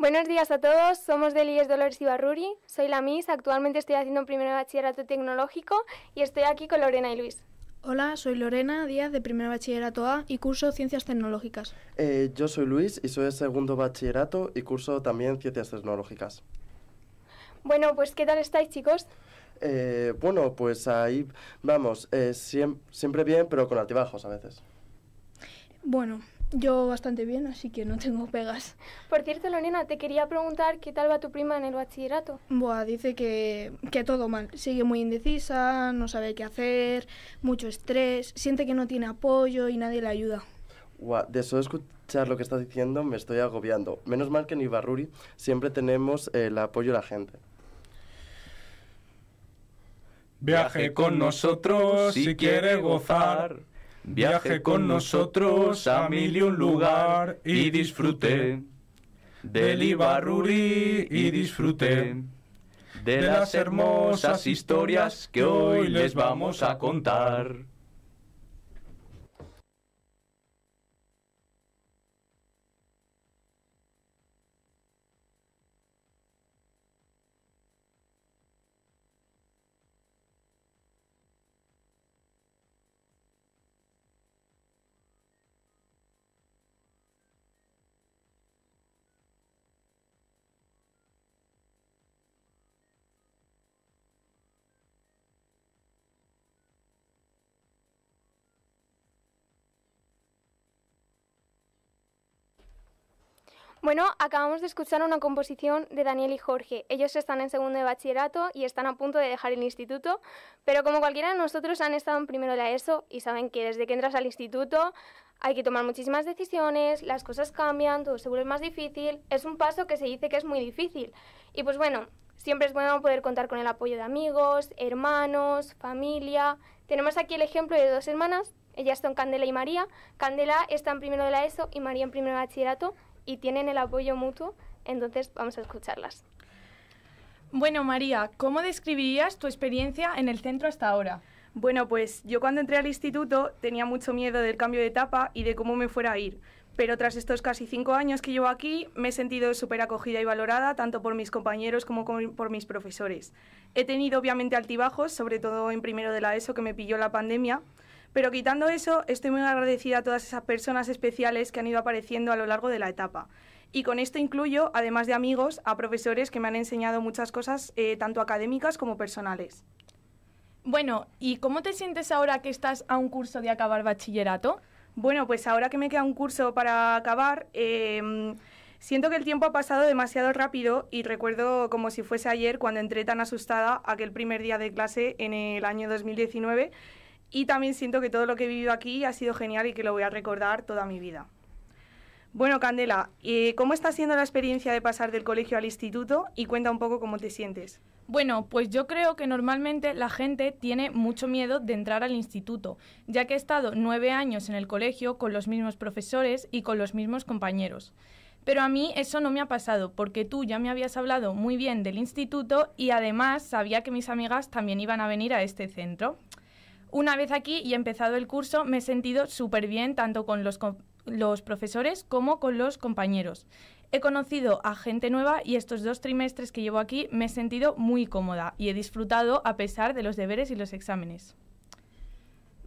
Buenos días a todos, somos del IES Dolores Ibarruri, soy la Miss, actualmente estoy haciendo un primer bachillerato tecnológico y estoy aquí con Lorena y Luis. Hola, soy Lorena Díaz de primer bachillerato A y curso Ciencias Tecnológicas. Eh, yo soy Luis y soy de segundo bachillerato y curso también Ciencias Tecnológicas. Bueno, pues ¿qué tal estáis chicos? Eh, bueno, pues ahí vamos, eh, siempre bien pero con altibajos a veces. Bueno, yo bastante bien, así que no tengo pegas. Por cierto, Lorena, te quería preguntar qué tal va tu prima en el bachillerato. Buah, dice que, todo mal. Sigue muy indecisa, no sabe qué hacer, mucho estrés, siente que no tiene apoyo y nadie le ayuda. Buah, de solo escuchar lo que estás diciendo me estoy agobiando. Menos mal que en Ibarruri siempre tenemos eh, el apoyo de la gente. Viaje con nosotros si quiere gozar. Viaje con nosotros a mil y un lugar y disfrute del Ibarruri y disfrute de las hermosas historias que hoy les vamos a contar. Bueno, acabamos de escuchar una composición de Daniel y Jorge. Ellos están en segundo de bachillerato y están a punto de dejar el instituto, pero como cualquiera de nosotros han estado en primero de la ESO y saben que desde que entras al instituto hay que tomar muchísimas decisiones, las cosas cambian, todo seguro es más difícil, es un paso que se dice que es muy difícil. Y pues bueno, siempre es bueno poder contar con el apoyo de amigos, hermanos, familia. Tenemos aquí el ejemplo de dos hermanas, ellas son Candela y María. Candela está en primero de la ESO y María en primero de bachillerato y tienen el apoyo mutuo, entonces vamos a escucharlas. Bueno, María, ¿cómo describirías tu experiencia en el centro hasta ahora? Bueno, pues yo cuando entré al instituto tenía mucho miedo del cambio de etapa y de cómo me fuera a ir. Pero tras estos casi cinco años que llevo aquí, me he sentido súper acogida y valorada, tanto por mis compañeros como por mis profesores. He tenido obviamente altibajos, sobre todo en primero de la ESO, que me pilló la pandemia, pero quitando eso, estoy muy agradecida a todas esas personas especiales que han ido apareciendo a lo largo de la etapa. Y con esto incluyo, además de amigos, a profesores que me han enseñado muchas cosas, eh, tanto académicas como personales. Bueno, ¿y cómo te sientes ahora que estás a un curso de acabar bachillerato? Bueno, pues ahora que me queda un curso para acabar, eh, siento que el tiempo ha pasado demasiado rápido y recuerdo como si fuese ayer cuando entré tan asustada aquel primer día de clase en el año 2019 y también siento que todo lo que he vivido aquí ha sido genial y que lo voy a recordar toda mi vida. Bueno, Candela, eh, ¿cómo está siendo la experiencia de pasar del colegio al instituto? Y cuenta un poco cómo te sientes. Bueno, pues yo creo que normalmente la gente tiene mucho miedo de entrar al instituto, ya que he estado nueve años en el colegio con los mismos profesores y con los mismos compañeros. Pero a mí eso no me ha pasado, porque tú ya me habías hablado muy bien del instituto y además sabía que mis amigas también iban a venir a este centro. Una vez aquí y empezado el curso, me he sentido súper bien tanto con los, los profesores como con los compañeros. He conocido a gente nueva y estos dos trimestres que llevo aquí me he sentido muy cómoda y he disfrutado a pesar de los deberes y los exámenes.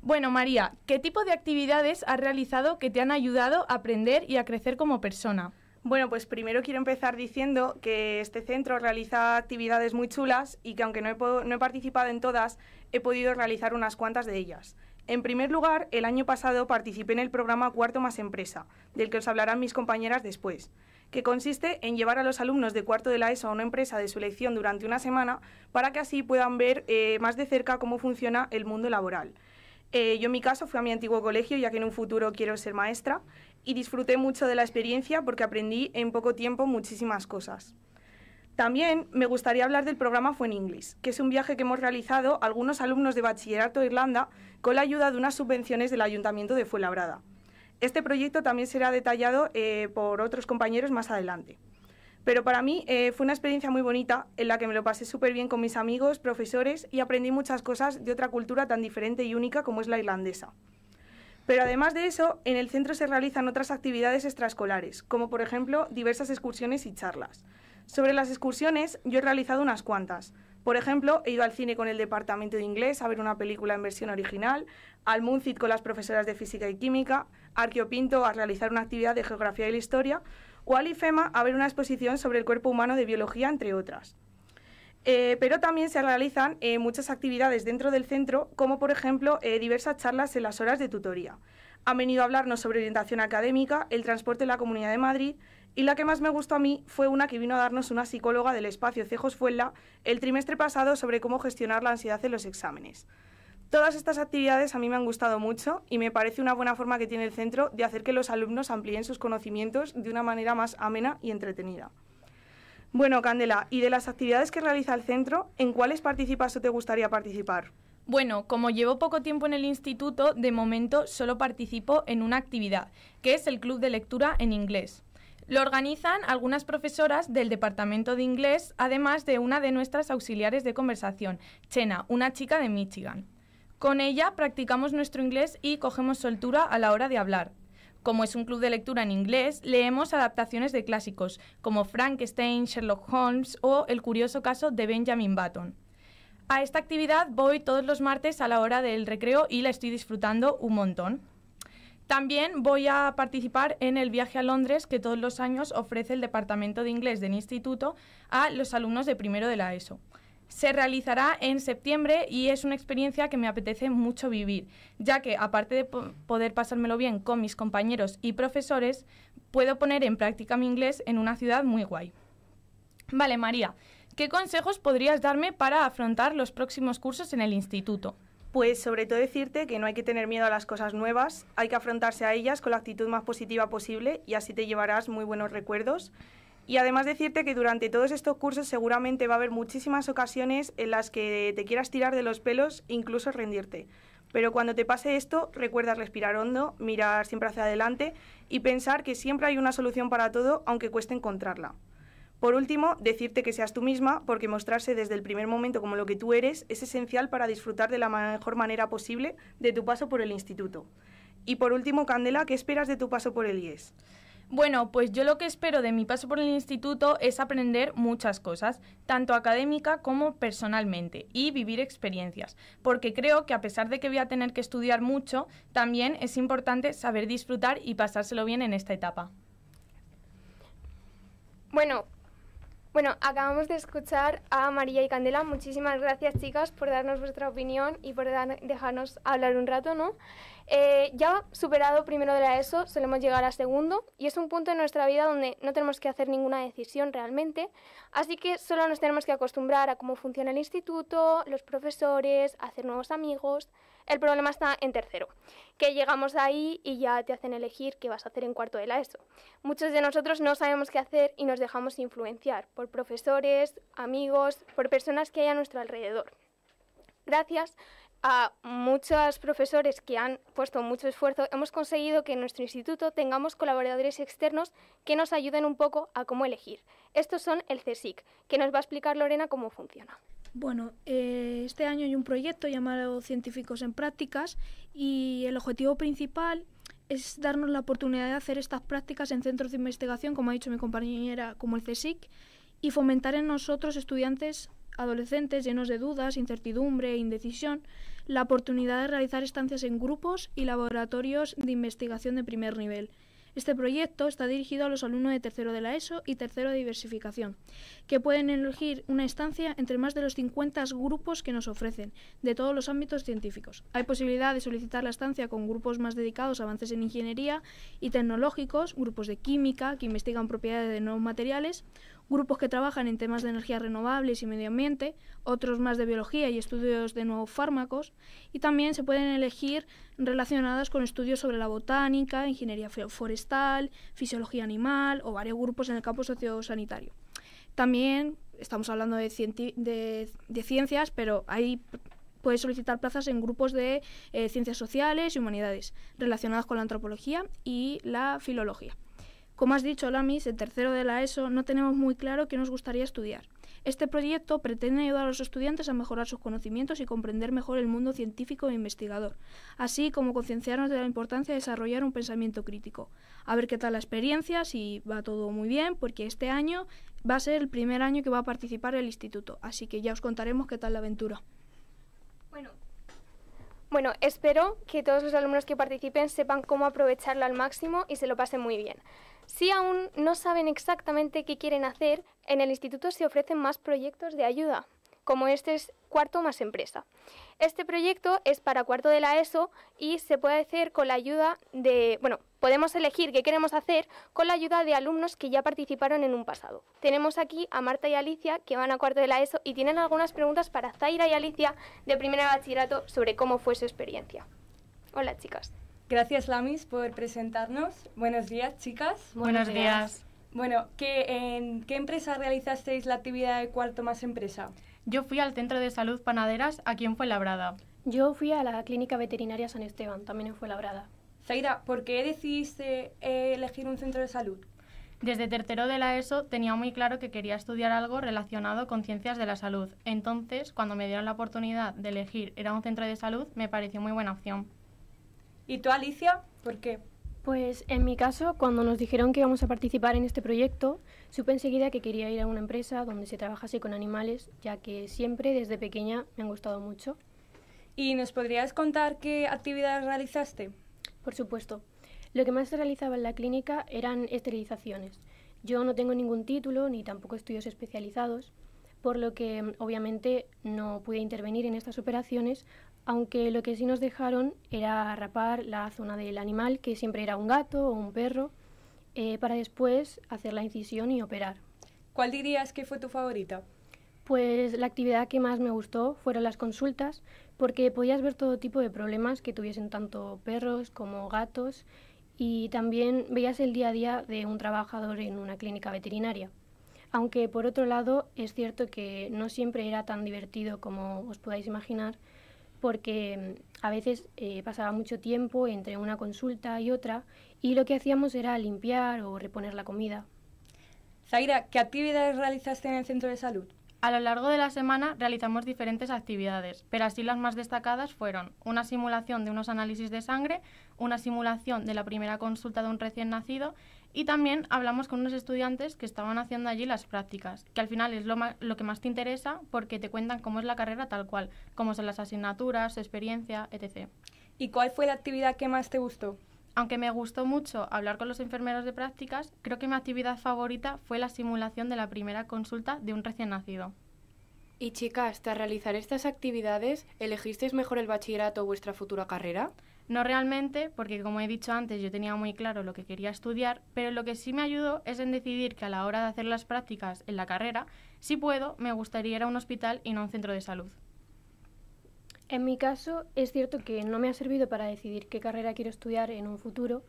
Bueno, María, ¿qué tipo de actividades has realizado que te han ayudado a aprender y a crecer como persona? Bueno, pues primero quiero empezar diciendo que este centro realiza actividades muy chulas y que aunque no he, participado en todas, he podido realizar unas cuantas de ellas. En primer lugar, el año pasado participé en el programa Cuarto más Empresa, del que os hablarán mis compañeras después, que consiste en llevar a los alumnos de cuarto de la ESO a una empresa de su elección durante una semana para que así puedan ver eh, más de cerca cómo funciona el mundo laboral. Eh, yo en mi caso fui a mi antiguo colegio, ya que en un futuro quiero ser maestra, y disfruté mucho de la experiencia porque aprendí en poco tiempo muchísimas cosas. También me gustaría hablar del programa Fuen English, que es un viaje que hemos realizado algunos alumnos de Bachillerato de Irlanda con la ayuda de unas subvenciones del Ayuntamiento de Fuenlabrada. Este proyecto también será detallado eh, por otros compañeros más adelante. Pero para mí eh, fue una experiencia muy bonita en la que me lo pasé súper bien con mis amigos, profesores y aprendí muchas cosas de otra cultura tan diferente y única como es la irlandesa. Pero además de eso, en el centro se realizan otras actividades extraescolares, como por ejemplo diversas excursiones y charlas. Sobre las excursiones, yo he realizado unas cuantas. Por ejemplo, he ido al cine con el departamento de inglés a ver una película en versión original, al Muncit con las profesoras de física y química, a Arqueopinto a realizar una actividad de geografía y la historia, o al IFEMA a ver una exposición sobre el cuerpo humano de biología, entre otras. Eh, pero también se realizan eh, muchas actividades dentro del centro, como por ejemplo eh, diversas charlas en las horas de tutoría. Han venido a hablarnos sobre orientación académica, el transporte en la Comunidad de Madrid y la que más me gustó a mí fue una que vino a darnos una psicóloga del espacio Cejos Fuela el trimestre pasado sobre cómo gestionar la ansiedad en los exámenes. Todas estas actividades a mí me han gustado mucho y me parece una buena forma que tiene el centro de hacer que los alumnos amplíen sus conocimientos de una manera más amena y entretenida. Bueno, Candela, y de las actividades que realiza el centro, ¿en cuáles participas o te gustaría participar? Bueno, como llevo poco tiempo en el instituto, de momento solo participo en una actividad, que es el club de lectura en inglés. Lo organizan algunas profesoras del departamento de inglés, además de una de nuestras auxiliares de conversación, Chena, una chica de Michigan. Con ella practicamos nuestro inglés y cogemos soltura a la hora de hablar, como es un club de lectura en inglés, leemos adaptaciones de clásicos como Frankenstein, Sherlock Holmes o el curioso caso de Benjamin Button. A esta actividad voy todos los martes a la hora del recreo y la estoy disfrutando un montón. También voy a participar en el viaje a Londres que todos los años ofrece el Departamento de Inglés del Instituto a los alumnos de primero de la ESO se realizará en septiembre y es una experiencia que me apetece mucho vivir, ya que aparte de poder pasármelo bien con mis compañeros y profesores, puedo poner en práctica mi inglés en una ciudad muy guay. Vale, María, ¿qué consejos podrías darme para afrontar los próximos cursos en el instituto? Pues sobre todo decirte que no hay que tener miedo a las cosas nuevas, hay que afrontarse a ellas con la actitud más positiva posible y así te llevarás muy buenos recuerdos. Y además decirte que durante todos estos cursos seguramente va a haber muchísimas ocasiones en las que te quieras tirar de los pelos, incluso rendirte. Pero cuando te pase esto, recuerda respirar hondo, mirar siempre hacia adelante y pensar que siempre hay una solución para todo, aunque cueste encontrarla. Por último, decirte que seas tú misma, porque mostrarse desde el primer momento como lo que tú eres es esencial para disfrutar de la mejor manera posible de tu paso por el instituto. Y por último, Candela, ¿qué esperas de tu paso por el IES? Bueno, pues yo lo que espero de mi paso por el instituto es aprender muchas cosas, tanto académica como personalmente, y vivir experiencias, porque creo que a pesar de que voy a tener que estudiar mucho, también es importante saber disfrutar y pasárselo bien en esta etapa. Bueno, bueno, acabamos de escuchar a María y Candela. Muchísimas gracias, chicas, por darnos vuestra opinión y por dejarnos hablar un rato, ¿no? Eh, ya superado primero de la ESO, solemos llegar a segundo y es un punto en nuestra vida donde no tenemos que hacer ninguna decisión realmente, así que solo nos tenemos que acostumbrar a cómo funciona el instituto, los profesores, hacer nuevos amigos. El problema está en tercero, que llegamos ahí y ya te hacen elegir qué vas a hacer en cuarto de la ESO. Muchos de nosotros no sabemos qué hacer y nos dejamos influenciar por profesores, amigos, por personas que hay a nuestro alrededor. Gracias a muchos profesores que han puesto mucho esfuerzo, hemos conseguido que en nuestro instituto tengamos colaboradores externos que nos ayuden un poco a cómo elegir. Estos son el CSIC, que nos va a explicar Lorena cómo funciona. Bueno, eh, este año hay un proyecto llamado Científicos en Prácticas y el objetivo principal es darnos la oportunidad de hacer estas prácticas en centros de investigación, como ha dicho mi compañera, como el CSIC, y fomentar en nosotros, estudiantes adolescentes llenos de dudas, incertidumbre e indecisión, la oportunidad de realizar estancias en grupos y laboratorios de investigación de primer nivel. Este proyecto está dirigido a los alumnos de tercero de la ESO y tercero de diversificación, que pueden elegir una estancia entre más de los 50 grupos que nos ofrecen, de todos los ámbitos científicos. Hay posibilidad de solicitar la estancia con grupos más dedicados a avances en ingeniería y tecnológicos, grupos de química que investigan propiedades de nuevos materiales, grupos que trabajan en temas de energías renovables y medio ambiente, otros más de biología y estudios de nuevos fármacos, y también se pueden elegir relacionadas con estudios sobre la botánica, ingeniería forestal, fisiología animal o varios grupos en el campo sociosanitario. También estamos hablando de, ciencias, pero hay puedes solicitar plazas en grupos de eh, ciencias sociales y humanidades relacionadas con la antropología y la filología. Como has dicho, Lamis, el tercero de la ESO, no tenemos muy claro qué nos gustaría estudiar. Este proyecto pretende ayudar a los estudiantes a mejorar sus conocimientos y comprender mejor el mundo científico e investigador, así como concienciarnos de la importancia de desarrollar un pensamiento crítico. A ver qué tal la experiencia, si va todo muy bien, porque este año va a ser el primer año que va a participar el instituto, así que ya os contaremos qué tal la aventura. Bueno, espero que todos los alumnos que participen sepan cómo aprovecharlo al máximo y se lo pasen muy bien. Si aún no saben exactamente qué quieren hacer, en el instituto se ofrecen más proyectos de ayuda, como este es Cuarto más Empresa. Este proyecto es para cuarto de la ESO y se puede hacer con la ayuda de, bueno, podemos elegir qué queremos hacer con la ayuda de alumnos que ya participaron en un pasado. Tenemos aquí a Marta y Alicia que van a cuarto de la ESO y tienen algunas preguntas para Zaira y Alicia de primera bachillerato sobre cómo fue su experiencia. Hola chicas. Gracias, Lamis, por presentarnos. Buenos días, chicas. Buenos, días. Bueno, ¿en qué empresa realizasteis la actividad de Cuarto Más Empresa? Yo fui al Centro de Salud Panaderas, aquí fue Labrada? Yo fui a la Clínica Veterinaria San Esteban, también en Labrada. Zaira, ¿por qué decidiste eh, elegir un centro de salud? Desde tercero de la ESO tenía muy claro que quería estudiar algo relacionado con ciencias de la salud. Entonces, cuando me dieron la oportunidad de elegir era un centro de salud, me pareció muy buena opción. ¿Y tú, Alicia? ¿Por qué? Pues en mi caso, cuando nos dijeron que íbamos a participar en este proyecto, supe enseguida que quería ir a una empresa donde se trabajase con animales, ya que siempre desde pequeña me han gustado mucho. ¿Y nos podrías contar qué actividades realizaste? Por supuesto. Lo que más se realizaba en la clínica eran esterilizaciones. Yo no tengo ningún título ni tampoco estudios especializados, por lo que obviamente no pude intervenir en estas operaciones, aunque lo que sí nos dejaron era rapar la zona del animal, que siempre era un gato o un perro, eh, para después hacer la incisión y operar. ¿Cuál dirías que fue tu favorita? Pues la actividad que más me gustó fueron las consultas, porque podías ver todo tipo de problemas que tuviesen tanto perros como gatos y también veías el día a día de un trabajador en una clínica veterinaria. Aunque por otro lado es cierto que no siempre era tan divertido como os podáis imaginar, porque mm, a veces eh, pasaba mucho tiempo entre una consulta y otra y lo que hacíamos era limpiar o reponer la comida. Zaira, ¿qué actividades realizaste en el centro de salud? A lo largo de la semana realizamos diferentes actividades, pero así las más destacadas fueron una simulación de unos análisis de sangre, una simulación de la primera consulta de un recién nacido y también hablamos con unos estudiantes que estaban haciendo allí las prácticas, que al final es lo, que más te interesa porque te cuentan cómo es la carrera tal cual, cómo son las asignaturas, experiencia, etc. ¿Y cuál fue la actividad que más te gustó? Aunque me gustó mucho hablar con los enfermeros de prácticas, creo que mi actividad favorita fue la simulación de la primera consulta de un recién nacido. Y chicas, tras realizar estas actividades, ¿elegisteis mejor el bachillerato o vuestra futura carrera? No realmente, porque como he dicho antes, yo tenía muy claro lo que quería estudiar, pero lo que sí me ayudó es en decidir que a la hora de hacer las prácticas en la carrera, si puedo, me gustaría ir a un hospital y no a un centro de salud. En mi caso, es cierto que no me ha servido para decidir qué carrera quiero estudiar en un futuro,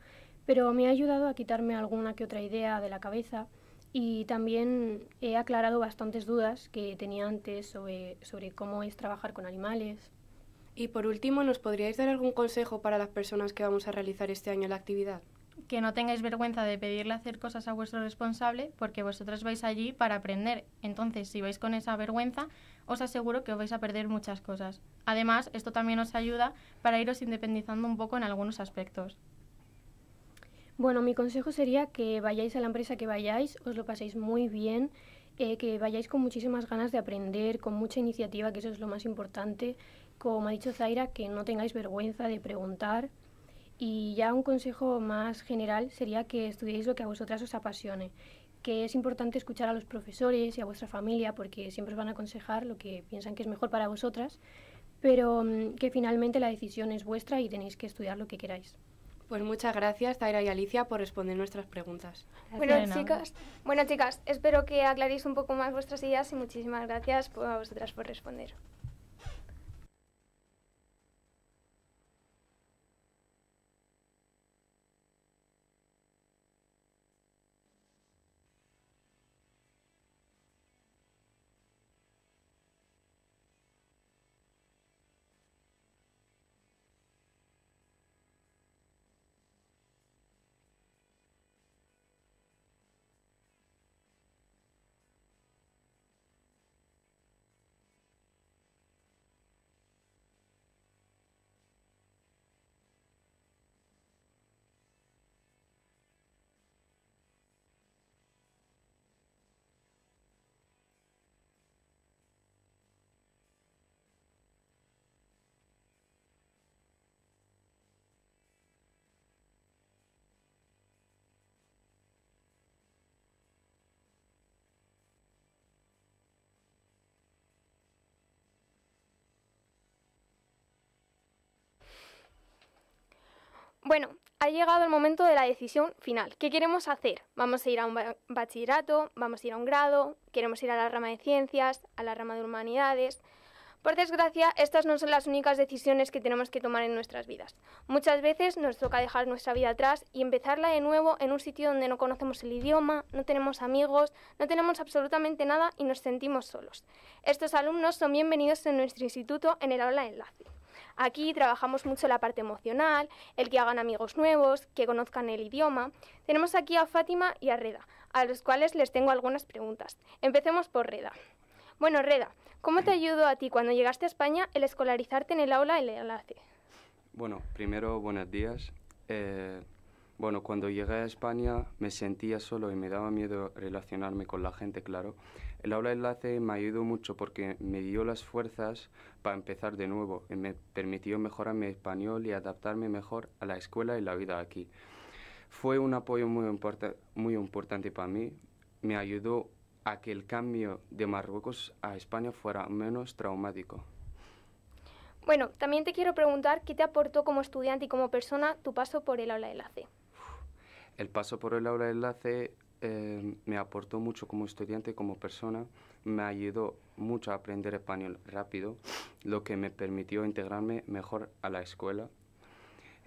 pero me ha ayudado a quitarme alguna que otra idea de la cabeza y también he aclarado bastantes dudas que tenía antes sobre, cómo es trabajar con animales. Y por último, ¿nos podríais dar algún consejo para las personas que vamos a realizar este año la actividad? que no tengáis vergüenza de pedirle hacer cosas a vuestro responsable porque vosotras vais allí para aprender. Entonces, si vais con esa vergüenza, os aseguro que os vais a perder muchas cosas. Además, esto también os ayuda para iros independizando un poco en algunos aspectos. Bueno, mi consejo sería que vayáis a la empresa que vayáis, os lo paséis muy bien, eh, que vayáis con muchísimas ganas de aprender, con mucha iniciativa, que eso es lo más importante. Como ha dicho Zaira, que no tengáis vergüenza de preguntar. Y ya un consejo más general sería que estudiéis lo que a vosotras os apasione que es importante escuchar a los profesores y a vuestra familia porque siempre os van a aconsejar lo que piensan que es mejor para vosotras, pero mm, que finalmente la decisión es vuestra y tenéis que estudiar lo que queráis. Pues muchas gracias, Taira y Alicia, por responder nuestras preguntas. chicas, bueno, chicas, espero que aclaréis un poco más vuestras ideas y muchísimas gracias a vosotras por responder. ha llegado el momento de la decisión final. ¿Qué queremos hacer? ¿Vamos a ir a un bachillerato? ¿Vamos a ir a un grado? ¿Queremos ir a la rama de ciencias? ¿A la rama de humanidades? Por desgracia, estas no son las únicas decisiones que tenemos que tomar en nuestras vidas. Muchas veces nos toca dejar nuestra vida atrás y empezarla de nuevo en un sitio donde no conocemos el idioma, no tenemos amigos, no tenemos absolutamente nada y nos sentimos solos. Estos alumnos son bienvenidos en nuestro instituto en el aula de enlace. Aquí trabajamos mucho la parte emocional, el que hagan amigos nuevos, que conozcan el idioma. Tenemos aquí a Fátima y a Reda, a los cuales les tengo algunas preguntas. Empecemos por Reda. Bueno, Reda, ¿cómo te ayudó a ti cuando llegaste a España el escolarizarte en el aula y el enlace? Bueno, primero, buenos días. Eh, bueno, cuando llegué a España me sentía solo y me daba miedo relacionarme con la gente, claro. El aula enlace me ayudó mucho porque me dio las fuerzas para empezar de nuevo y me permitió mejorar mi español y adaptarme mejor a la escuela y la vida aquí. Fue un apoyo muy, muy importante para mí. Me ayudó a que el cambio de Marruecos a España fuera menos traumático. Bueno, también te quiero preguntar qué te aportó como estudiante y como persona tu paso por el aula de enlace. El paso por el aula de enlace em, me aportó mucho como estudiante, como persona, me ayudó mucho a aprender español rápido, lo que me permitió integrarme mejor a la escuela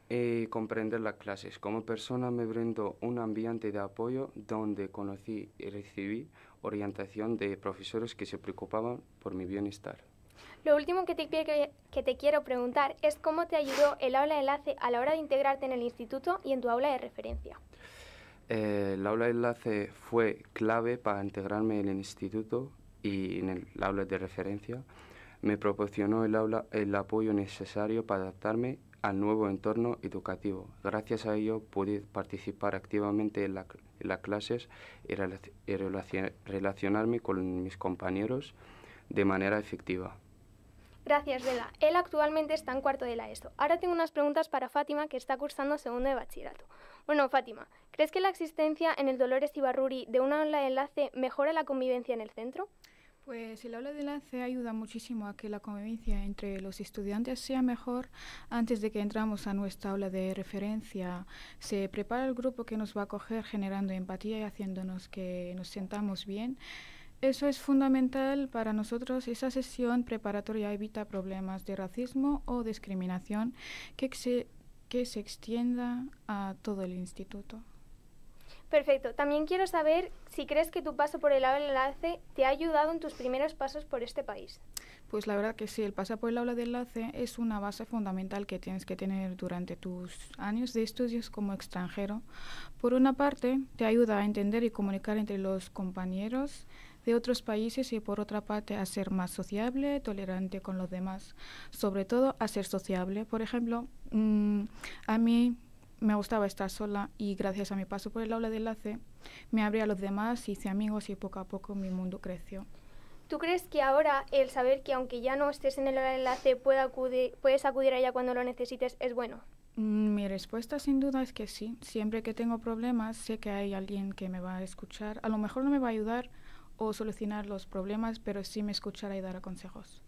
y comprender las clases. Como persona me brindó un ambiente de apoyo donde conocí y recibí orientación de profesores que se preocupaban por mi bienestar. Lo último que que te quiero preguntar es cómo te ayudó el aula de enlace a la hora de integrarte en el instituto y en tu aula de referencia. Eh, el aula de enlace fue clave para integrarme en el instituto y en el aula de referencia. Me proporcionó el, aula, el apoyo necesario para adaptarme al nuevo entorno educativo. Gracias a ello pude participar activamente en, las clases y, relacionarme con mis compañeros de manera efectiva. Gracias, Bela. Él actualmente está en cuarto de la ESO. Ahora tengo unas preguntas para Fátima, que está cursando segundo de bachillerato. Bueno, Fátima, ¿crees que la existencia en el Dolores Ibarruri de una aula de enlace mejora la convivencia en el centro? Pues el aula de enlace ayuda muchísimo a que la convivencia entre los estudiantes sea mejor. Antes de que entramos a nuestra aula de referencia, se prepara el grupo que nos va a acoger generando empatía y haciéndonos que nos sentamos bien. Eso es fundamental para nosotros. Esa sesión preparatoria evita problemas de racismo o discriminación que se, que se extienda a todo el instituto. Perfecto. También quiero saber si crees que tu paso por el aula de enlace te ha ayudado en tus primeros pasos por este país. Pues la verdad que sí, el paso por el aula de enlace es una base fundamental que tienes que tener durante tus años de estudios como extranjero. Por una parte, te ayuda a entender y comunicar entre los compañeros de otros países y por otra parte a ser más sociable, tolerante con los demás, sobre todo a ser sociable. Por ejemplo, mm, a mí me gustaba estar sola y gracias a mi paso por el aula de enlace me abrí a los demás, hice amigos y poco a poco mi mundo creció. ¿Tú crees que ahora el saber que aunque ya no estés en el aula de enlace puedes acudir allá cuando lo necesites es bueno? Mm, mi respuesta sin duda es que sí. Siempre que tengo problemas sé que hay alguien que me va a escuchar. A lo mejor no me va a ayudar, o solucionar los problemas, pero sí me escuchara y dará consejos.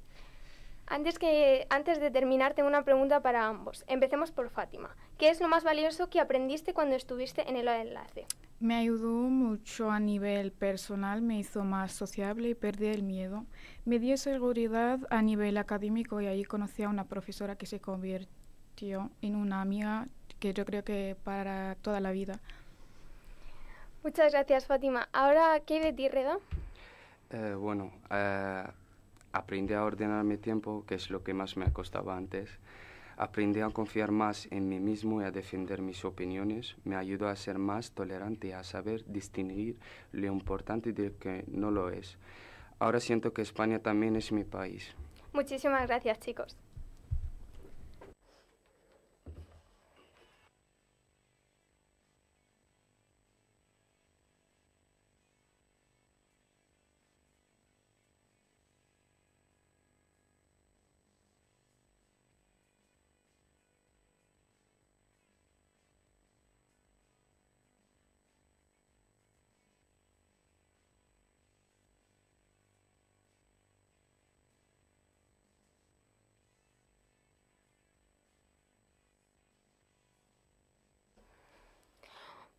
Antes, que, antes de terminar, tengo una pregunta para ambos. Empecemos por Fátima. ¿Qué es lo más valioso que aprendiste cuando estuviste en el enlace? Me ayudó mucho a nivel personal, me hizo más sociable y perdí el miedo. Me dio seguridad a nivel académico y ahí conocí a una profesora que se convirtió en una amiga que yo creo que para toda la vida. Muchas gracias, Fátima. Ahora, ¿qué hay de ti, Reda? Eh, bueno, eh, aprendí a ordenar mi tiempo, que es lo que más me costaba antes. Aprendí a confiar más en mí mismo y a defender mis opiniones. Me ayudó a ser más tolerante y a saber distinguir lo importante de lo que no lo es. Ahora siento que España también es mi país. Muchísimas gracias, chicos.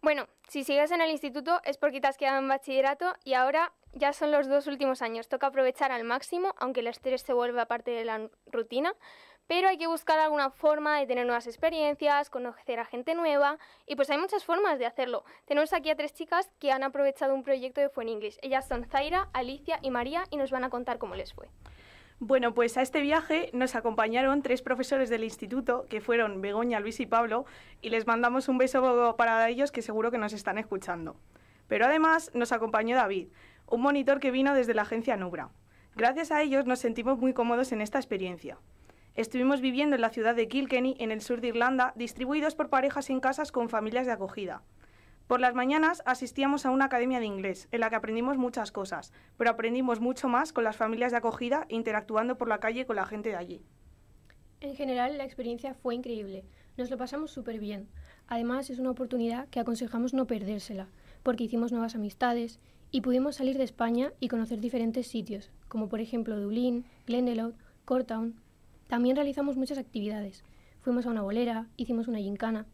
Bueno, si sigues en el instituto es porque te has quedado en bachillerato y ahora ya son los dos últimos años. Toca aprovechar al máximo, aunque el estrés se vuelva parte de la rutina, pero hay que buscar alguna forma de tener nuevas experiencias, conocer a gente nueva y pues hay muchas formas de hacerlo. Tenemos aquí a tres chicas que han aprovechado un proyecto de Fuen English. Ellas son Zaira, Alicia y María y nos van a contar cómo les fue. Bueno, pues a este viaje nos acompañaron tres profesores del instituto, que fueron Begoña, Luis y Pablo, y les mandamos un beso para ellos que seguro que nos están escuchando. Pero además nos acompañó David, un monitor que vino desde la agencia Nubra. Gracias a ellos nos sentimos muy cómodos en esta experiencia. Estuvimos viviendo en la ciudad de Kilkenny, en el sur de Irlanda, distribuidos por parejas en casas con familias de acogida. Por las mañanas asistíamos a una academia de inglés, en la que aprendimos muchas cosas, pero aprendimos mucho más con las familias de acogida interactuando por la calle con la gente de allí. En general, la experiencia fue increíble. Nos lo pasamos súper bien. Además, es una oportunidad que aconsejamos no perdérsela, porque hicimos nuevas amistades y pudimos salir de España y conocer diferentes sitios, como por ejemplo Dublín, Glendalough, Cortown. También realizamos muchas actividades. Fuimos a una bolera, hicimos una gincana.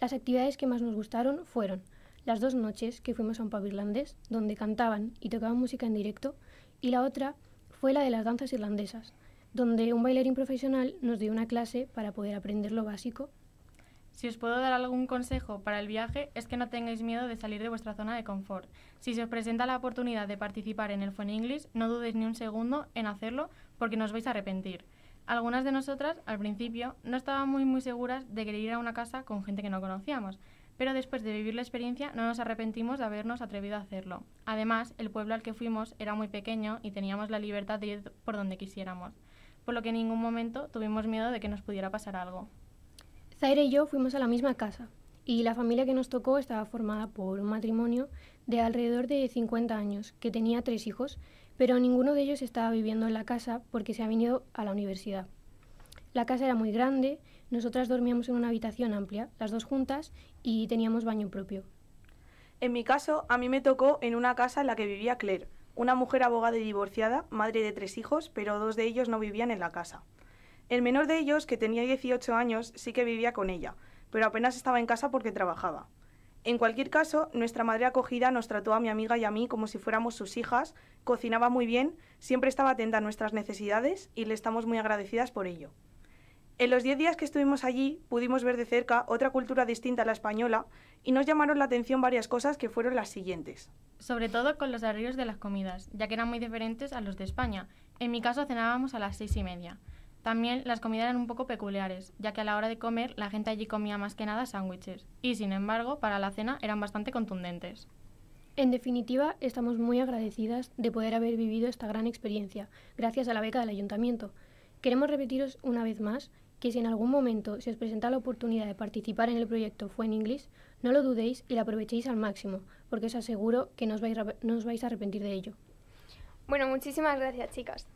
Las actividades que más nos gustaron fueron las dos noches que fuimos a un pub irlandés, donde cantaban y tocaban música en directo, y la otra fue la de las danzas irlandesas, donde un bailarín profesional nos dio una clase para poder aprender lo básico. Si os puedo dar algún consejo para el viaje es que no tengáis miedo de salir de vuestra zona de confort. Si se os presenta la oportunidad de participar en el Fun English, no dudéis ni un segundo en hacerlo porque nos vais a arrepentir. Algunas de nosotras, al principio, no estaban muy muy seguras de querer ir a una casa con gente que no conocíamos, pero después de vivir la experiencia no nos arrepentimos de habernos atrevido a hacerlo. Además, el pueblo al que fuimos era muy pequeño y teníamos la libertad de ir por donde quisiéramos, por lo que en ningún momento tuvimos miedo de que nos pudiera pasar algo. Zaire y yo fuimos a la misma casa, y la familia que nos tocó estaba formada por un matrimonio de alrededor de 50 años, que tenía tres hijos, pero ninguno de ellos estaba viviendo en la casa porque se ha venido a la universidad. La casa era muy grande, nosotras dormíamos en una habitación amplia, las dos juntas, y teníamos baño propio. En mi caso, a mí me tocó en una casa en la que vivía Claire, una mujer abogada y divorciada, madre de tres hijos, pero dos de ellos no vivían en la casa. El menor de ellos, que tenía 18 años, sí que vivía con ella, pero apenas estaba en casa porque trabajaba. En cualquier caso, nuestra madre acogida nos trató a mi amiga y a mí como si fuéramos sus hijas, cocinaba muy bien, siempre estaba atenta a nuestras necesidades y le estamos muy agradecidas por ello. En los 10 días que estuvimos allí pudimos ver de cerca otra cultura distinta a la española y nos llamaron la atención varias cosas que fueron las siguientes. Sobre todo con los arreglos de las comidas, ya que eran muy diferentes a los de España. En mi caso cenábamos a las seis y media. También las comidas eran un poco peculiares, ya que a la hora de comer la gente allí comía más que nada sándwiches y sin embargo para la cena eran bastante contundentes. En definitiva, estamos muy agradecidas de poder haber vivido esta gran experiencia, gracias a la beca del ayuntamiento. Queremos repetiros una vez más que si en algún momento se os presenta la oportunidad de participar en el proyecto Fue en inglés no lo dudéis y la aprovechéis al máximo, porque os aseguro que no os vais a arrepentir de ello. Bueno, muchísimas gracias chicas.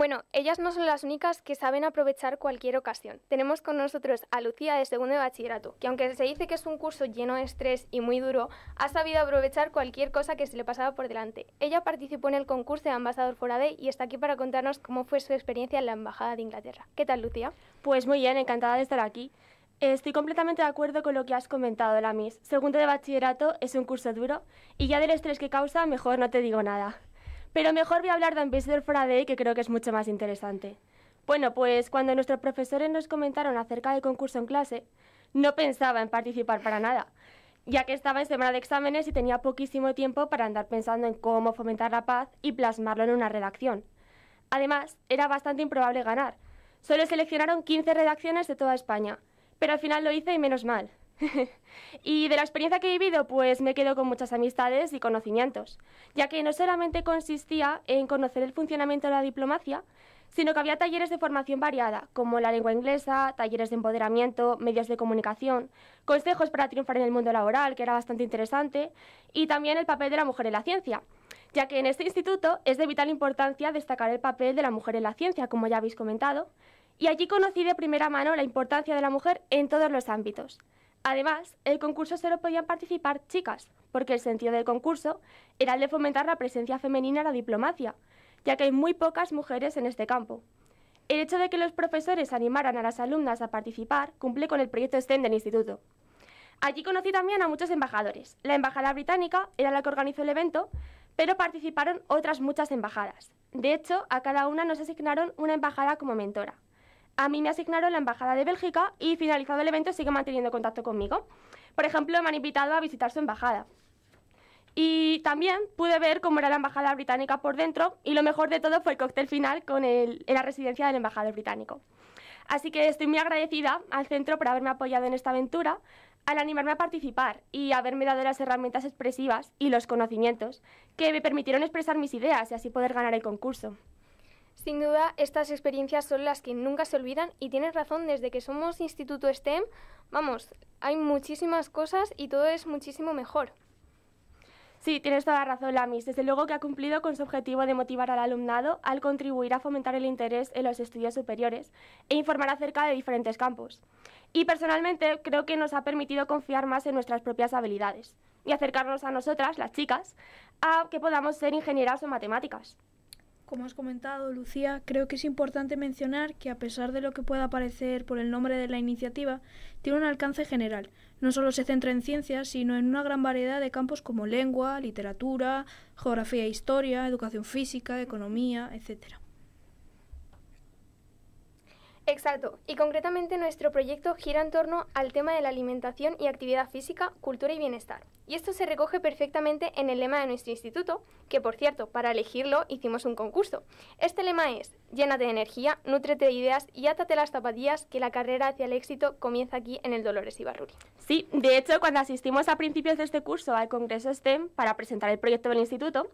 Bueno, ellas no son las únicas que saben aprovechar cualquier ocasión. Tenemos con nosotros a Lucía de segundo de bachillerato, que aunque se dice que es un curso lleno de estrés y muy duro, ha sabido aprovechar cualquier cosa que se le pasaba por delante. Ella participó en el concurso de ambasador Forade y está aquí para contarnos cómo fue su experiencia en la Embajada de Inglaterra. ¿Qué tal, Lucía? Pues muy bien, encantada de estar aquí. Estoy completamente de acuerdo con lo que has comentado, Lamis. Segundo de bachillerato es un curso duro y ya del estrés que causa, mejor no te digo nada. Pero mejor voy a hablar de Ambassador Faraday, que creo que es mucho más interesante. Bueno, pues cuando nuestros profesores nos comentaron acerca del concurso en clase, no pensaba en participar para nada, ya que estaba en semana de exámenes y tenía poquísimo tiempo para andar pensando en cómo fomentar la paz y plasmarlo en una redacción. Además, era bastante improbable ganar. Solo seleccionaron 15 redacciones de toda España, pero al final lo hice y menos mal. y de la experiencia que he vivido, pues me quedo con muchas amistades y conocimientos, ya que no solamente consistía en conocer el funcionamiento de la diplomacia, sino que había talleres de formación variada, como la lengua inglesa, talleres de empoderamiento, medios de comunicación, consejos para triunfar en el mundo laboral, que era bastante interesante, y también el papel de la mujer en la ciencia, ya que en este instituto es de vital importancia destacar el papel de la mujer en la ciencia, como ya habéis comentado, y allí conocí de primera mano la importancia de la mujer en todos los ámbitos. Además, el concurso solo podían participar chicas, porque el sentido del concurso era el de fomentar la presencia femenina en la diplomacia, ya que hay muy pocas mujeres en este campo. El hecho de que los profesores animaran a las alumnas a participar cumple con el proyecto STEM del instituto. Allí conocí también a muchos embajadores. La embajada británica era la que organizó el evento, pero participaron otras muchas embajadas. De hecho, a cada una nos asignaron una embajada como mentora. A mí me asignaron la Embajada de Bélgica y finalizado el evento sigue manteniendo contacto conmigo. Por ejemplo, me han invitado a visitar su embajada. Y también pude ver cómo era la embajada británica por dentro y lo mejor de todo fue el cóctel final con en la residencia del embajador británico. Así que estoy muy agradecida al centro por haberme apoyado en esta aventura, al animarme a participar y haberme dado las herramientas expresivas y los conocimientos que me permitieron expresar mis ideas y así poder ganar el concurso. Sin duda, estas experiencias son las que nunca se olvidan y tienes razón, desde que somos Instituto STEM, vamos, hay muchísimas cosas y todo es muchísimo mejor. Sí, tienes toda la razón, Lamis. Desde luego que ha cumplido con su objetivo de motivar al alumnado al contribuir a fomentar el interés en los estudios superiores e informar acerca de diferentes campos. Y personalmente creo que nos ha permitido confiar más en nuestras propias habilidades y acercarnos a nosotras, las chicas, a que podamos ser ingenieras o matemáticas. Como has comentado, Lucía, creo que es importante mencionar que a pesar de lo que pueda parecer por el nombre de la iniciativa, tiene un alcance general. No solo se centra en ciencias, sino en una gran variedad de campos como lengua, literatura, geografía e historia, educación física, economía, etcétera. Exacto, y concretamente nuestro proyecto gira en torno al tema de la alimentación y actividad física, cultura y bienestar. Y esto se recoge perfectamente en el lema de nuestro instituto, que por cierto, para elegirlo hicimos un concurso. Este lema es, llénate de energía, nútrete de ideas y átate las zapatillas, que la carrera hacia el éxito comienza aquí en el Dolores Ibarruri. Sí, de hecho, cuando asistimos a principios de este curso al Congreso STEM para presentar el proyecto del instituto,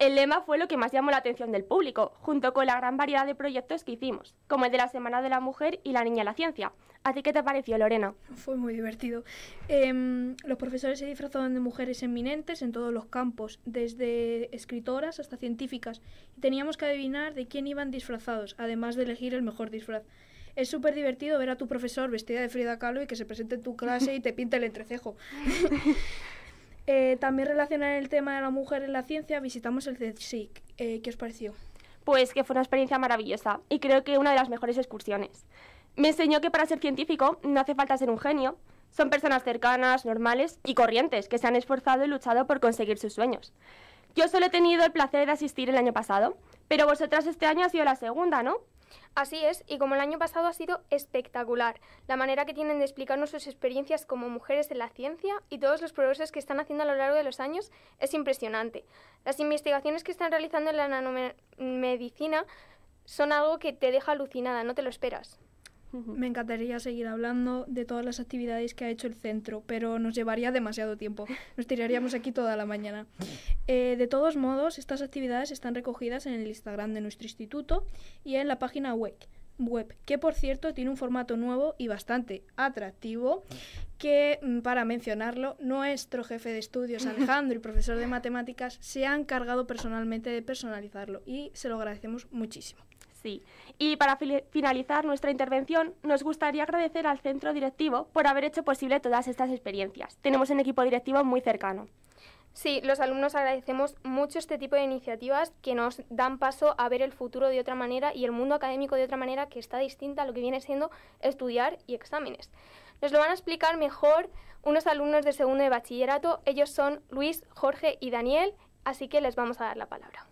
el lema fue lo que más llamó la atención del público, junto con la gran variedad de proyectos que hicimos, como el de la Semana de la Mujer y la Niña de la Ciencia. ¿Así ti qué te pareció, Lorena? Fue muy divertido. Em, los profesores se disfrazaban de mujeres eminentes en todos los campos, desde escritoras hasta científicas, y teníamos que adivinar de quién iban disfrazados, además de elegir el mejor disfraz. Es súper divertido ver a tu profesor vestida de Frida Kahlo y que se presente en tu clase y te pinte el entrecejo. Eh, también relacionar el tema de la mujer en la ciencia, visitamos el CSIC. Eh, ¿Qué os pareció? Pues que fue una experiencia maravillosa y creo que una de las mejores excursiones. Me enseñó que para ser científico no hace falta ser un genio, son personas cercanas, normales y corrientes que se han esforzado y luchado por conseguir sus sueños. Yo solo he tenido el placer de asistir el año pasado, pero vosotras este año ha sido la segunda, ¿no? Así es, y como el año pasado ha sido espectacular, la manera que tienen de explicarnos sus experiencias como mujeres en la ciencia y todos los progresos que están haciendo a lo largo de los años es impresionante. Las investigaciones que están realizando en la nanomedicina son algo que te deja alucinada, no te lo esperas. Me encantaría seguir hablando de todas las actividades que ha hecho el centro, pero nos llevaría demasiado tiempo. Nos tiraríamos aquí toda la mañana. Eh, de todos modos, estas actividades están recogidas en el Instagram de nuestro instituto y en la página web, web que por cierto tiene un formato nuevo y bastante atractivo, que mm, para mencionarlo, nuestro jefe de estudios, Alejandro, y profesor de matemáticas, se ha encargado personalmente de personalizarlo y se lo agradecemos muchísimo. Sí. Y para finalizar nuestra intervención, nos gustaría agradecer al centro directivo por haber hecho posible todas estas experiencias. Tenemos un equipo directivo muy cercano. Sí, los alumnos agradecemos mucho este tipo de iniciativas que nos dan paso a ver el futuro de otra manera y el mundo académico de otra manera que está distinta a lo que viene siendo estudiar y exámenes. Nos lo van a explicar mejor unos alumnos de segundo de bachillerato. Ellos son Luis, Jorge y Daniel, así que les vamos a dar la palabra.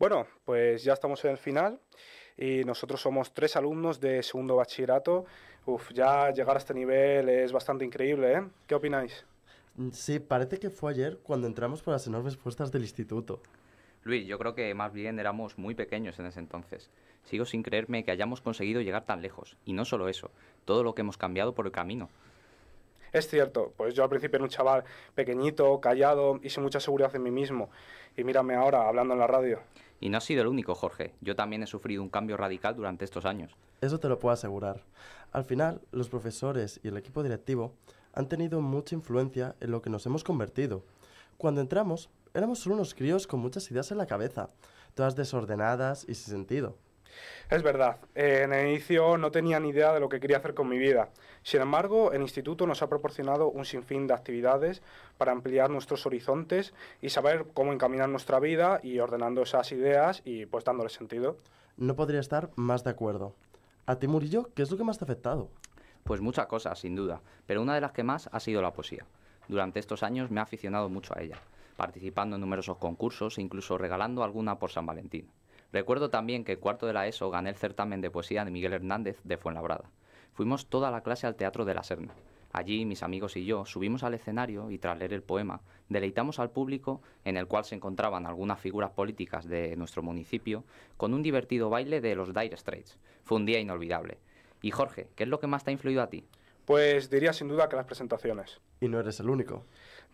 Bueno, pues ya estamos en el final y nosotros somos tres alumnos de segundo bachillerato. Uf, ya llegar a este nivel es bastante increíble, ¿eh? ¿Qué opináis? Mm, sí, parece que fue ayer cuando entramos por las enormes puertas del instituto. Luis, yo creo que más bien éramos muy pequeños en ese entonces. Sigo sin creerme que hayamos conseguido llegar tan lejos. Y no solo eso, todo lo que hemos cambiado por el camino. Es cierto, pues yo al principio era un chaval pequeñito, callado y sin mucha seguridad en mí mismo. Y mírame ahora, hablando en la radio. Y no ha sido el único, Jorge. Yo también he sufrido un cambio radical durante estos años. Eso te lo puedo asegurar. Al final, los profesores y el equipo directivo han tenido mucha influencia en lo que nos hemos convertido. Cuando entramos, éramos solo unos críos con muchas ideas en la cabeza, todas desordenadas y sin sentido. Es verdad, eh, en el inicio no tenía ni idea de lo que quería hacer con mi vida. Sin embargo, el instituto nos ha proporcionado un sinfín de actividades para ampliar nuestros horizontes y saber cómo encaminar nuestra vida y ordenando esas ideas y pues dándole sentido. No podría estar más de acuerdo. A ti, Murillo, ¿qué es lo que más te ha afectado? Pues muchas cosas, sin duda, pero una de las que más ha sido la poesía. Durante estos años me he aficionado mucho a ella, participando en numerosos concursos e incluso regalando alguna por San Valentín. Recuerdo también que el cuarto de la ESO gané el certamen de poesía de Miguel Hernández de Fuenlabrada. Fuimos toda la clase al Teatro de la Serna. Allí mis amigos y yo subimos al escenario y tras leer el poema deleitamos al público en el cual se encontraban algunas figuras políticas de nuestro municipio con un divertido baile de los Dire Straits. Fue un día inolvidable. Y Jorge, ¿qué es lo que más te ha influido a ti? Pues diría sin duda que las presentaciones. Y no eres el único.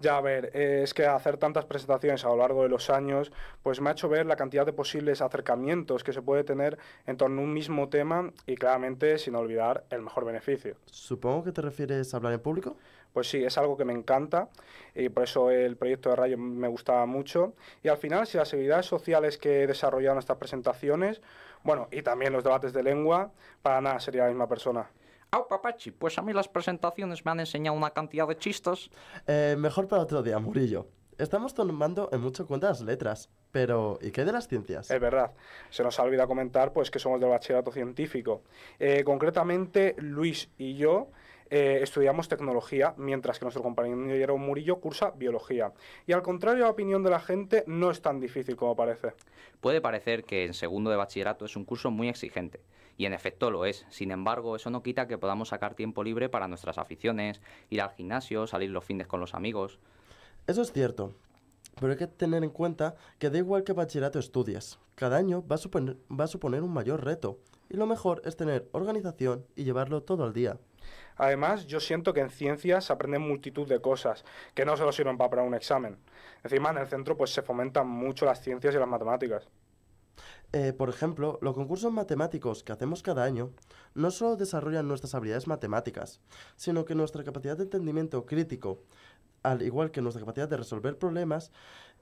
Ya, a ver, eh, es que hacer tantas presentaciones a lo largo de los años, pues me ha hecho ver la cantidad de posibles acercamientos que se puede tener en torno a un mismo tema y claramente sin olvidar el mejor beneficio. Supongo que te refieres a hablar en público. Pues sí, es algo que me encanta y por eso el proyecto de Rayo me gustaba mucho. Y al final, si las actividades sociales que he desarrollado en estas presentaciones, bueno, y también los debates de lengua, para nada sería la misma persona. ¡Au, papachi! Pues a mí las presentaciones me han enseñado una cantidad de chistes. Eh, mejor para otro día, Murillo. Estamos tomando en mucho cuenta las letras, pero ¿y qué de las ciencias? Es verdad, se nos ha olvidado comentar pues que somos del bachillerato científico. Eh, concretamente, Luis y yo eh, estudiamos tecnología, mientras que nuestro compañero Murillo cursa biología. Y al contrario a la opinión de la gente, no es tan difícil como parece. Puede parecer que en segundo de bachillerato es un curso muy exigente, y en efecto lo es. Sin embargo, eso no quita que podamos sacar tiempo libre para nuestras aficiones, ir al gimnasio, salir los fines con los amigos. Eso es cierto, pero hay que tener en cuenta que da igual qué bachillerato estudias, cada año va a, suponer, un mayor reto, y lo mejor es tener organización y llevarlo todo al día. Además, yo siento que en ciencias se aprenden multitud de cosas que no solo sirven para un examen. Encima, en el centro pues se fomentan mucho las ciencias y las matemáticas. Eh, por ejemplo, los concursos matemáticos que hacemos cada año no solo desarrollan nuestras habilidades matemáticas, sino que nuestra capacidad de entendimiento crítico, al igual que nuestra capacidad de resolver problemas,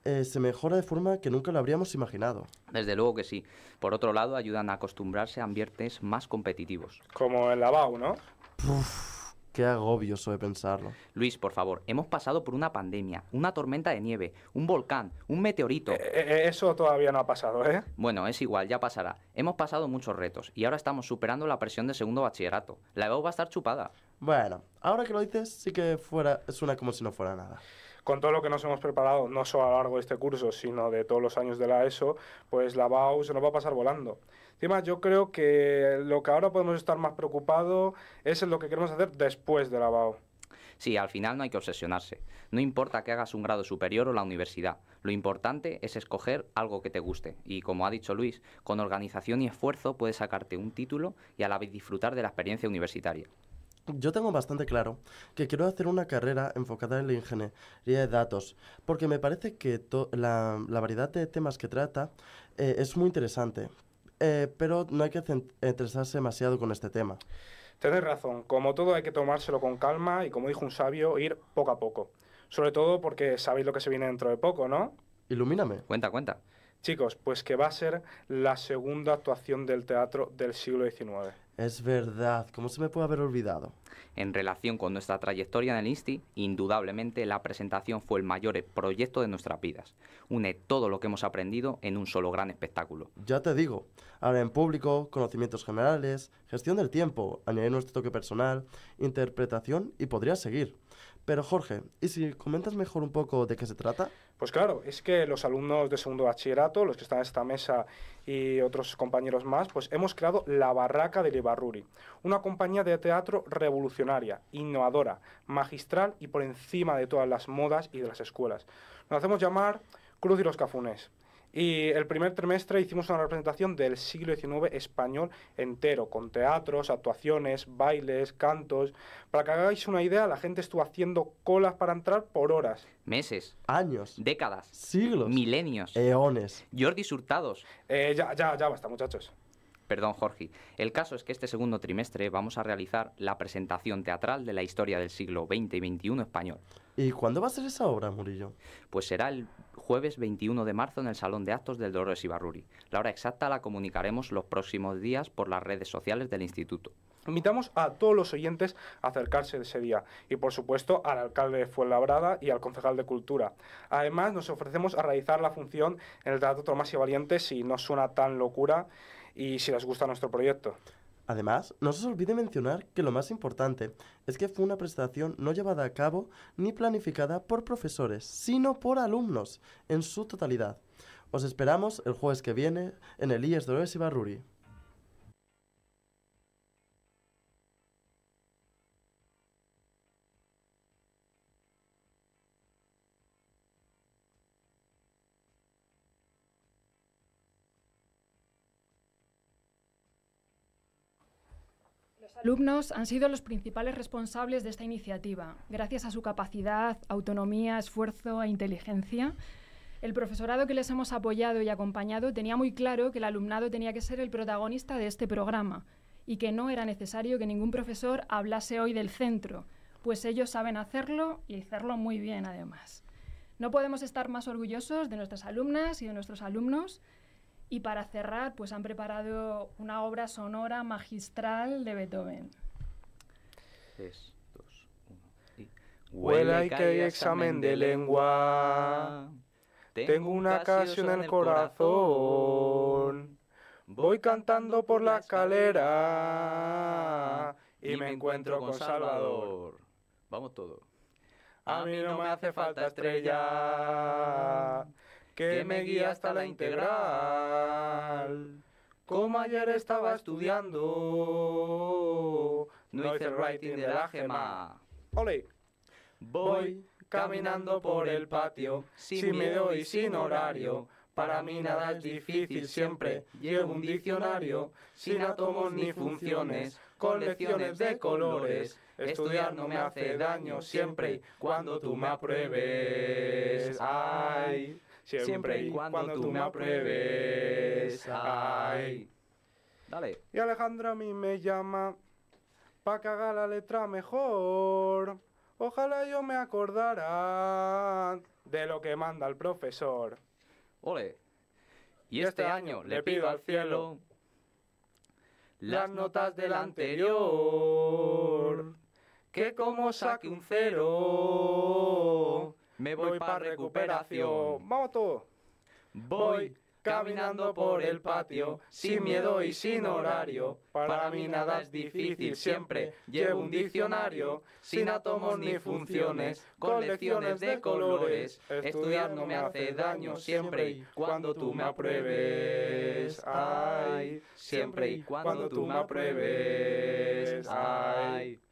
eh, se mejora de forma que nunca lo habríamos imaginado. Desde luego que sí. Por otro lado, ayudan a acostumbrarse a ambientes más competitivos. Como el BAU, ¿no? Qué agobio de pensarlo. Luis, por favor, hemos pasado por una pandemia, una tormenta de nieve, un volcán, un meteorito. Eh, eh, eh, eso todavía no ha pasado, ¿eh? Bueno, es igual, ya pasará. Hemos pasado muchos retos y ahora estamos superando la presión de segundo bachillerato. La EBAU va a estar chupada. Bueno, ahora que lo dices, sí que fuera, suena como si no fuera nada con todo lo que nos hemos preparado, no solo a lo largo de este curso, sino de todos los años de la ESO, pues la BAU se nos va a pasar volando. Además, yo creo que lo que ahora podemos estar más preocupados es en lo que queremos hacer después de la BAO. Sí, al final no hay que obsesionarse. No importa que hagas un grado superior o la universidad. Lo importante es escoger algo que te guste. Y como ha dicho Luis, con organización y esfuerzo puedes sacarte un título y a la vez disfrutar de la experiencia universitaria. Yo tengo bastante claro que quiero hacer una carrera enfocada en la ingeniería de datos, porque me parece que la, variedad de temas que trata eh, es muy interesante, eh, pero no hay que interesarse demasiado con este tema. Tienes razón, como todo hay que tomárselo con calma y como dijo un sabio, ir poco a poco. Sobre todo porque sabéis lo que se viene dentro de poco, ¿no? Ilumíname. Cuenta, cuenta. Chicos, pues que va a ser la segunda actuación del teatro del siglo XIX. Es verdad, ¿cómo se me puede haber olvidado? En relación con nuestra trayectoria en el INSTI, indudablemente la presentación fue el mayor proyecto de nuestras vidas. Une todo lo que hemos aprendido en un solo gran espectáculo. Ya te digo, ahora en público, conocimientos generales, gestión del tiempo, añadir nuestro toque personal, interpretación y podría seguir. Pero Jorge, ¿y si comentas mejor un poco de qué se trata? Pues claro, es que los alumnos de segundo bachillerato, los que están en esta mesa y otros compañeros más, pues hemos creado La Barraca de Libarruri, una compañía de teatro revolucionaria, innovadora, magistral y por encima de todas las modas y de las escuelas. Nos hacemos llamar Cruz y los Cafunes. Y el primer trimestre hicimos una representación del siglo XIX español entero, con teatros, actuaciones, bailes, cantos. Para que hagáis una idea, la gente estuvo haciendo colas para entrar por horas. Meses. Años. Décadas. Siglos. Milenios. Eones. Jordi Hurtados. Eh, ya, ya, ya basta, muchachos. Perdón, Jorge. El caso es que este segundo trimestre vamos a realizar la presentación teatral de la historia del siglo XX y XXI español. ¿Y cuándo va a ser esa obra, Murillo? Pues será el jueves 21 de marzo en el Salón de Actos del Dolores Ibarruri. La hora exacta la comunicaremos los próximos días por las redes sociales del Instituto. Invitamos a todos los oyentes a acercarse ese día y, por supuesto, al alcalde de Fuenlabrada y al concejal de Cultura. Además, nos ofrecemos a realizar la función en el Teatro Tomás y Valiente si no suena tan locura y si les gusta nuestro proyecto. Además, no se os olvide mencionar que lo más importante es que fue una prestación no llevada a cabo ni planificada por profesores, sino por alumnos en su totalidad. Os esperamos el jueves que viene en el IES y Barruri. alumnos han sido los principales responsables de esta iniciativa. Gracias a su capacidad, autonomía, esfuerzo e inteligencia, el profesorado que les hemos apoyado y acompañado tenía muy claro que el alumnado tenía que ser el protagonista de este programa y que no era necesario que ningún profesor hablase hoy del centro, pues ellos saben hacerlo y hacerlo muy bien además. No podemos estar más orgullosos de nuestras alumnas y de nuestros alumnos y para cerrar, pues han preparado una obra sonora magistral de Beethoven. Es dos, uno, y... Huela y que hay examen de lengua. Tengo una canción en el corazón. Voy cantando por la escalera y me encuentro con Salvador. Vamos todos. A mí no me hace falta estrella que me guía hasta la integral. Como ayer estaba estudiando, no hice writing de la gema. Voy caminando por el patio, sin miedo y sin horario. Para mí nada es difícil siempre, llevo un diccionario, sin átomos ni funciones, colecciones de colores. Estudiar no me hace daño siempre, cuando tú me apruebes. ¡Ay! siempre, y cuando, tú me apruebes. Ay. Dale. Y Alejandra a mí me llama pa' que haga la letra mejor. Ojalá yo me acordara de lo que manda el profesor. Ole. Y, este, este, año, año le pido al cielo las notas del anterior, que como saque un cero, me voy, para recuperación. moto. Voy caminando por el patio, sin miedo y sin horario. Para mí nada es difícil, siempre llevo un diccionario, sin átomos ni funciones, colecciones de colores. Estudiar no me hace daño, siempre y cuando tú me apruebes. Ay, siempre y cuando tú me apruebes. Ay.